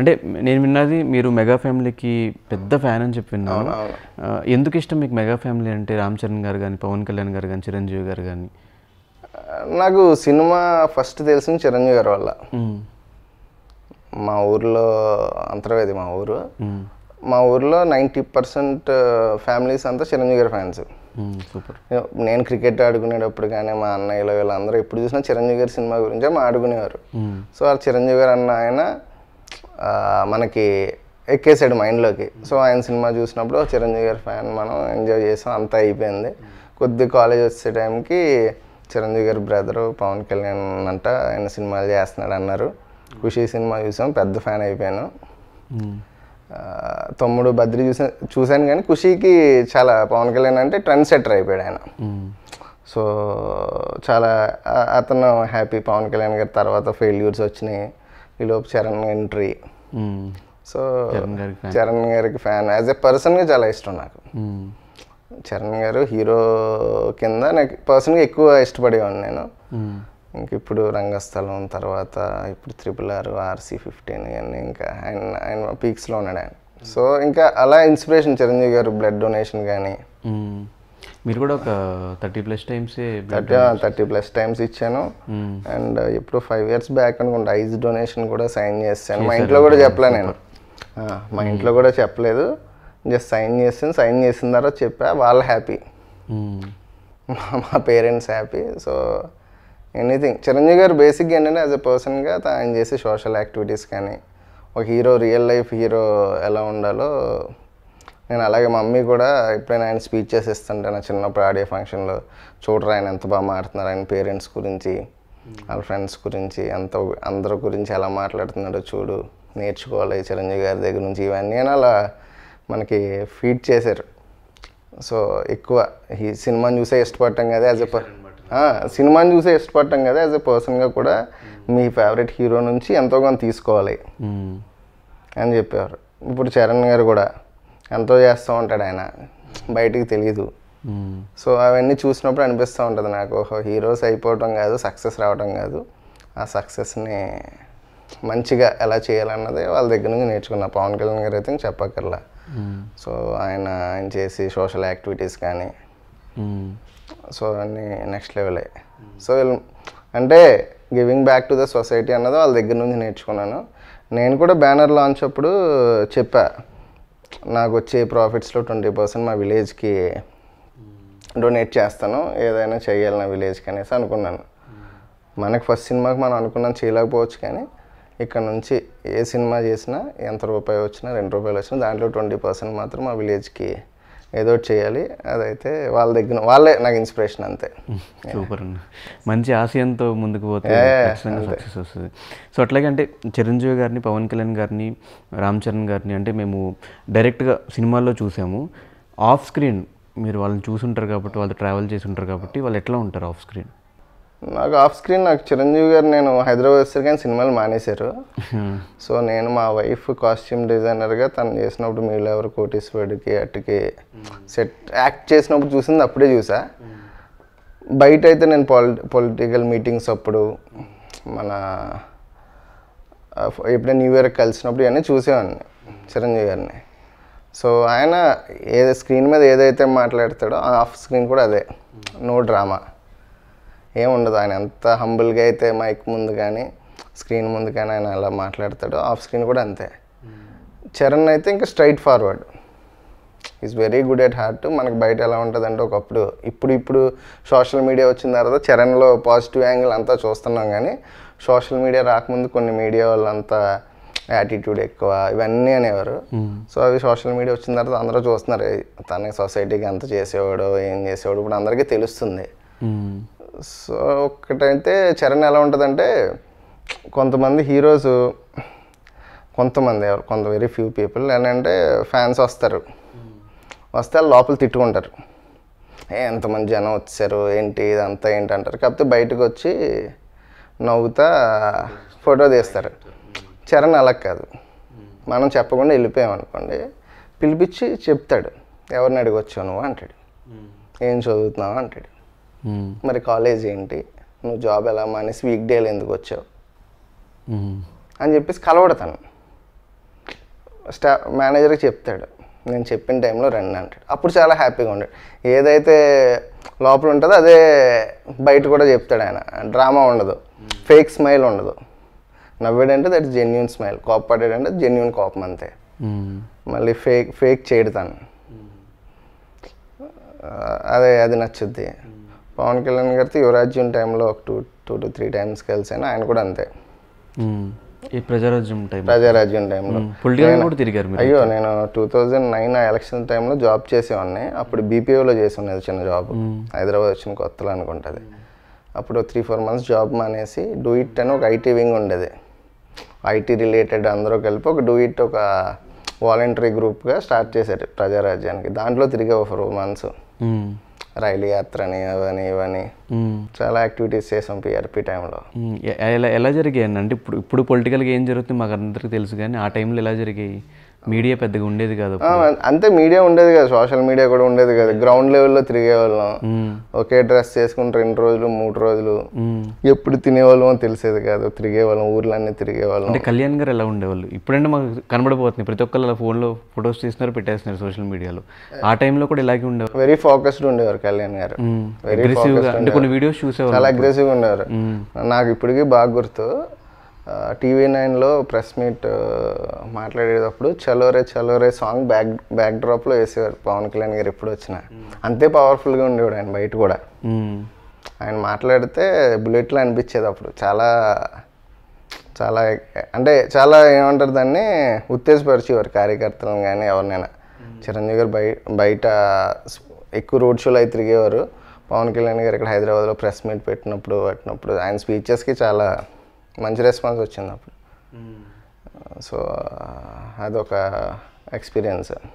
అంటే నేను విన్నది మీరు మెగా ఫ్యామిలీకి పెద్ద ఫ్యాన్ అని చెప్పి విన్నాను ఎందుకు ఇష్టం మీకు మెగా ఫ్యామిలీ అంటే రామ్ చరణ్ గారు కానీ పవన్ కళ్యాణ్ గారు కానీ చిరంజీవి గారు కానీ నాకు సినిమా ఫస్ట్ తెలిసింది చిరంజీవి గారి వల్ల మా ఊర్లో అంతర్వేది మా ఊరు మా ఊర్లో నైంటీ పర్సెంట్ ఫ్యామిలీస్ అంతా చిరంజీవి గారి ఫ్యాన్స్ సూపర్ నేను క్రికెట్ ఆడుకునేటప్పుడు కానీ మా అన్నయ్యలో వీళ్ళందరూ ఎప్పుడు చూసినా చిరంజీవి గారి సినిమా గురించే మా ఆడుకునేవారు సో ఆ చిరంజీవి గారు అన్న ఆయన మనకి ఎక్కేసాడు మైండ్లోకి సో ఆయన సినిమా చూసినప్పుడు చిరంజీవి గారి ఫ్యాన్ మనం ఎంజాయ్ చేసాం అంతా అయిపోయింది కొద్ది కాలేజ్ వచ్చే టైంకి చిరంజీవి గారి బ్రదరు పవన్ కళ్యాణ్ అంట ఆయన సినిమాలు చేస్తున్నాడు అన్నారు ఖుషి సినిమా చూసాం పెద్ద ఫ్యాన్ అయిపోయాను తమ్ముడు బద్రి చూసా చూశాను కానీ ఖుషీకి చాలా పవన్ కళ్యాణ్ అంటే ట్రెండ్ సెటర్ అయిపోయాడు ఆయన సో చాలా అతను హ్యాపీ పవన్ కళ్యాణ్ గారి తర్వాత ఫెయిల్యూర్స్ వచ్చినాయి ఈలోపు చరణ్ ఎంట్రీ సో చరణ్ గారికి ఫ్యాన్ యాజ్ ఎ పర్సన్గా చాలా ఇష్టం నాకు చరణ్ గారు హీరో కింద నాకు పర్సన్గా ఎక్కువ ఇష్టపడేవాడిని నేను ఇంక ఇప్పుడు రంగస్థలం తర్వాత ఇప్పుడు త్రిపుల్ ఆర్ ఆర్సీ ఫిఫ్టీన్ ఇవన్నీ ఇంకా ఆయన ఆయన పీక్స్లో ఉన్నాడు ఆయన సో ఇంకా అలా ఇన్స్పిరేషన్ చిరంజీవి గారు బ్లడ్ డొనేషన్ కానీ మీరు కూడా ఒక thirty plus times thirty plus times ఇచ్చాను అండ్ ఇప్పుడు ఫైవ్ ఇయర్స్ బ్యాక్ అనుకుంటే ఐజ్ డొనేషన్ కూడా సైన్ చేస్తాను మా ఇంట్లో కూడా చెప్పలే నేను మా ఇంట్లో కూడా చెప్పలేదు జస్ట్ సైన్ చేసాను సైన్ చేసిన తర్వాత చెప్పా వాళ్ళు హ్యాపీ మా parents happy so anything Chiranjeevi garu బేసిక్గా ఏంటంటే యాజ్ ఎ పర్సన్గా ఆయన చేసే సోషల్ యాక్టివిటీస్ కానీ ఒక హీరో రియల్ లైఫ్ హీరో ఎలా ఉండాలో నేను అలాగే మమ్మీ కూడా ఎప్పుడైనా ఆయన స్పీచెస్ ఇస్తుంటే నా చిన్నప్పుడు ఆడియో ఫంక్షన్లో చూడరా ఆయన ఎంత బాగా మాట్లాడుతున్నారు ఆయన పేరెంట్స్ గురించి వాళ్ళ ఫ్రెండ్స్ గురించి అంత అందరి గురించి ఎలా మాట్లాడుతున్నాడో చూడు నేర్చుకోవాలి చిరంజీవి గారి దగ్గర నుంచి ఇవన్నీ అలా మనకి ఫీడ్ చేశారు సో ఎక్కువ ఈ సినిమాని చూసే ఇష్టపడటం కదా యాజ్ ఎ సినిమాని చూసే ఇష్టపడటం కదా యాజ్ ఎ పర్సన్గా కూడా hmm. మీ ఫేవరెట్ హీరో నుంచి ఎంతో కొంత తీసుకోవాలి hmm. అని చెప్పేవారు ఇప్పుడు చరణ్ గారు కూడా ఎంతో చేస్తూ ఉంటాడు ఆయన బయటికి తెలియదు సో అవన్నీ చూసినప్పుడు అనిపిస్తూ ఉంటుంది నాకు ఓహో హీరోస్ అయిపోవటం కాదు సక్సెస్ రావటం కాదు ఆ సక్సెస్ని మంచిగా ఎలా చేయాలన్నది వాళ్ళ దగ్గర నుంచి నేర్చుకున్నా పవన్ కళ్యాణ్ గారు అయితే చెప్పక్కర్లా సో ఆయన ఆయన చేసి సోషల్ యాక్టివిటీస్ కానీ సో అన్నీ నెక్స్ట్ లెవెలే సో అంటే giving back to the society అన్నది వాళ్ళ దగ్గర నుంచి నేర్చుకున్నాను నేను కూడా బ్యానర్ లాంచ్ అప్పుడు చెప్పా నాకు వచ్చే ప్రాఫిట్స్లో ట్వంటీ పర్సెంట్ మా విలేజ్కి డొనేట్ చేస్తాను ఏదైనా చేయాలి నా విలేజ్కి అనేసి అనుకున్నాను మనకు ఫస్ట్ సినిమాకి మనం అనుకున్నాం చేయలేకపోవచ్చు కానీ ఇక్కడ నుంచి ఏ సినిమా చేసినా ఎంత రూపాయి వచ్చినా రెండు రూపాయలు వచ్చినా దాంట్లో ట్వంటీ పర్సెంట్ మాత్రం మా విలేజ్కి ఏదో చేయాలి అదైతే వాళ్ళ దగ్గర వాళ్ళే నాకు ఇన్స్పిరేషన్ అంతే సూపర్ అండి మంచి ఆశయంతో ముందుకు పోతే సక్సెస్ వస్తుంది సో అట్లాగే అంటే చిరంజీవి గారిని పవన్ కళ్యాణ్ గారిని రామ్ చరణ్ గారిని అంటే మేము డైరెక్ట్గా సినిమాల్లో చూసాము ఆఫ్ స్క్రీన్ మీరు వాళ్ళని చూసుంటారు కాబట్టి వాళ్ళు ట్రావెల్ చేసి ఉంటారు కాబట్టి వాళ్ళు ఎట్లా ఉంటారు ఆఫ్ స్క్రీన్ నాకు ఆఫ్ స్క్రీన్ నాకు చిరంజీవి గారు నేను హైదరాబాద్ వస్తారు కానీ సినిమాలు మానేశారు hmm. సో నేను మా వైఫ్ కాస్ట్యూమ్ డిజైనర్గా తను చేసినప్పుడు మీలో ఎవరు కోటీశ్వరుడికి అట్టుకి సెట్ యాక్ట్ చేసినప్పుడు చూసింది అప్పుడే చూసా బయట అయితే నేను పాలి పొలిటికల్ మీటింగ్స్ అప్పుడు మన uh, ఎప్పుడైనా న్యూ ఇయర్ కలిసినప్పుడు ఇవన్నీ చూసేవాడిని చిరంజీవి గారిని సో ఆయన ఏ స్క్రీన్ మీద ఏదైతే మాట్లాడతాడో ఆఫ్ స్క్రీన్ కూడా అదే నో డ్రామా ఏముండదు ఆయన ఎంత హంబుల్గా అయితే మైక్ ముందు కానీ స్క్రీన్ ముందు కానీ ఆయన అలా మాట్లాడతాడు ఆఫ్ స్క్రీన్ కూడా అంతే చరణ్ అయితే ఇంకా straightforward is very good at heart మనకు బయట ఎలా ఉంటుందంటే ఒకప్పుడు ఇప్పుడు ఇప్పుడు సోషల్ మీడియా వచ్చిన తర్వాత చరణ్లో పాజిటివ్ యాంగిల్ అంతా చూస్తున్నాం కానీ సోషల్ మీడియా రాకముందు కొన్ని మీడియా వాళ్ళంతా యాటిట్యూడ్ ఎక్కువ ఇవన్నీ అనేవారు సో అవి సోషల్ మీడియా వచ్చిన తర్వాత అందరూ చూస్తున్నారు తన సొసైటీకి ఎంత చేసేవాడు ఏం చేసేవాడు ఇప్పుడు అందరికీ తెలుస్తుంది సో ఒకటైతే చరణ్ ఎలా ఉంటుందంటే కొంతమంది హీరోస్ కొంతమంది ఎవరు కొంత వెరీ ఫ్యూ పీపుల్ ఏంటంటే ఫ్యాన్స్ వస్తారు వస్తే లోపల తిట్టుకుంటారు ఎంతమంది జనం వచ్చారు ఏంటి ఇదంతా ఏంటి అంటారు కాకపోతే బయటకు వచ్చి నవ్వుతా ఫోటో తీస్తారు చరణ్ అలా కాదు మనం చెప్పకుండా వెళ్ళిపోయామనుకోండి పిలిపించి చెప్తాడు ఎవరిని అడిగి వచ్చావు నువ్వు అంటాడు ఏం చదువుతున్నావు అంటాడు Hmm. మరి కాలేజ్ ఏంటి నువ్వు జాబ్ ఎలా మానేసి వీక్ డేలు ఎందుకు వచ్చావు hmm. అని చెప్పేసి కలవడతాను స్టా మేనేజర్కి చెప్తాడు నేను చెప్పిన టైంలో రండి అంటాడు అప్పుడు చాలా హ్యాపీగా ఉంటాడు ఏదైతే లోపల ఉంటుందో అదే బయట కూడా చెప్తాడు ఆయన డ్రామా ఉండదు ఫేక్ hmm. స్మైల్ ఉండదు నవ్వాడంటే దట్ జెన్యున్ స్మైల్ కోపపడాడంటే జెన్యున్ కోపం అంతే మళ్ళీ ఫేక్ ఫేక్ చేయడతాను అదే అది నచ్చుద్ది పవన్ కళ్యాణ్ గారితో యువరాజ్యం టైంలో ఒక two two to three times కలిసాను ఆయన కూడా అంతే ఈ ప్రజారాజ్యం టైం ప్రజారాజ్యం టైంలో తిరిగారు అయ్యో నేను టూ థౌజండ్ నైన్ ఆ ఎలక్షన్ టైంలో జాబ్ చేసేవాడిని అప్పుడు బీపీఓలో చేసి ఉన్నది చిన్న జాబ్ హైదరాబాద్ వచ్చిన కొత్తలో అనుకుంటుంది అప్పుడు త్రీ ఫోర్ మంత్స్ జాబ్ మానేసి డూ ఇట్ అని ఒక ఐటీ వింగ్ ఉండేది ఐటీ రిలేటెడ్ అందరూ కలిపి ఒక డూ ఇట్ ఒక వాలంటరీ గ్రూప్గా స్టార్ట్ చేశారు ప్రజారాజ్యానికి దాంట్లో తిరిగా ఒక ఫోర్ మంత్స్ రైలు యాత్రని అవని ఇవని చాలా యాక్టివిటీస్ చేసాం పిఆర్పి టైంలో ఎలా ఎలా జరిగాయి అంటే ఇప్పుడు ఇప్పుడు పొలిటికల్గా ఏం జరుగుతుంది మాకు అందరికీ తెలుసు కానీ ఆ టైంలో ఎలా జరిగాయి మీడియా పెద్దగా ఉండేది కాదు అంతే మీడియా ఉండేది కదా సోషల్ మీడియా కూడా ఉండేది కదా గ్రౌండ్ లెవెల్లో తిరిగేవాళ్ళం ఒకే డ్రెస్ చేసుకుని రెండు రోజులు మూడు రోజులు ఎప్పుడు తినేవాళ్ళం తెలిసేది కాదు తిరిగేవాళ్ళం ఊర్లన్నీ తిరిగేవాళ్ళం అంటే కళ్యాణ్ గారు ఎలా ఉండేవాళ్ళు ఇప్పుడంటే మాకు కనబడిపోతుంది ప్రతి ఒక్కరు అలా ఫోన్లో ఫొటోస్ తీస్తున్నారు పెట్టేస్తున్నారు సోషల్ మీడియాలో ఆ టైంలో కూడా ఇలాగే ఉండేవారు వెరీ ఫోకస్డ్ ఉండేవారు కళ్యాణ్ గారు వెరీ అగ్రెసివ్గా అంటే కొన్ని వీడియోస్ చూసేవారు చాలా అగ్రెసివ్గా ఉండేవారు నాకు ఇప్పటికీ బాగా గుర్తు టీవీ నైన్లో ప్రెస్ మీట్ మాట్లాడేటప్పుడు Chalore Chalore song back back డ్రాప్లో వేసేవారు పవన్ కళ్యాణ్ గారు ఎప్పుడు వచ్చిన hmm. అంతే పవర్ఫుల్గా ఉండేవాడు ఆయన బయట కూడా hmm. ఆయన మాట్లాడితే బుల్లెట్లు అనిపించేది అప్పుడు చాలా చాలా అంటే చాలా ఏమంటారు దాన్ని ఉత్తేజపరిచేవారు కార్యకర్తలను కానీ ఎవరినైనా hmm. చిరంజీవి గారు బయట ఎక్కువ రోడ్ షోలు అయితే తిరిగేవారు పవన్ కళ్యాణ్ గారు ఇక్కడ హైదరాబాద్లో ప్రెస్ మీట్ పెట్టినప్పుడు పెట్టినప్పుడు ఆయన స్పీచెస్కి చాలా మంచి రెస్పాన్స్ వచ్చింది అప్పుడు సో అదొక ఎక్స్పీరియన్స్